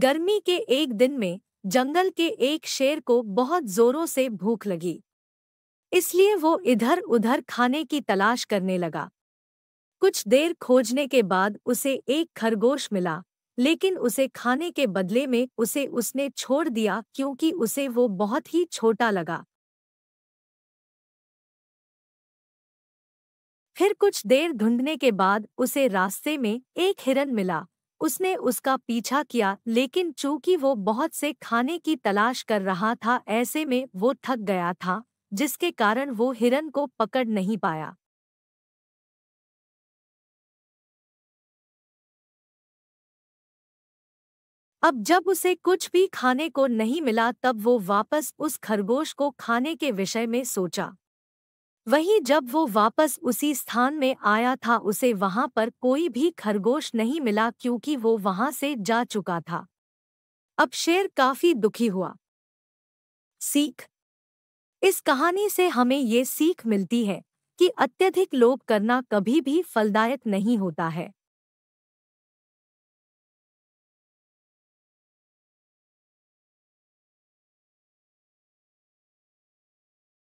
गर्मी के एक दिन में जंगल के एक शेर को बहुत जोरों से भूख लगी इसलिए वो इधर उधर खाने की तलाश करने लगा कुछ देर खोजने के बाद उसे एक खरगोश मिला लेकिन उसे खाने के बदले में उसे उसने छोड़ दिया क्योंकि उसे वो बहुत ही छोटा लगा फिर कुछ देर ढूंढने के बाद उसे रास्ते में एक हिरन मिला उसने उसका पीछा किया लेकिन चूंकि वो बहुत से खाने की तलाश कर रहा था ऐसे में वो थक गया था जिसके कारण वो हिरन को पकड़ नहीं पाया अब जब उसे कुछ भी खाने को नहीं मिला तब वो वापस उस खरगोश को खाने के विषय में सोचा वहीं जब वो वापस उसी स्थान में आया था उसे वहां पर कोई भी खरगोश नहीं मिला क्योंकि वो वहां से जा चुका था अब शेर काफी दुखी हुआ सीख इस कहानी से हमें ये सीख मिलती है कि अत्यधिक लोभ करना कभी भी फलदायक नहीं होता है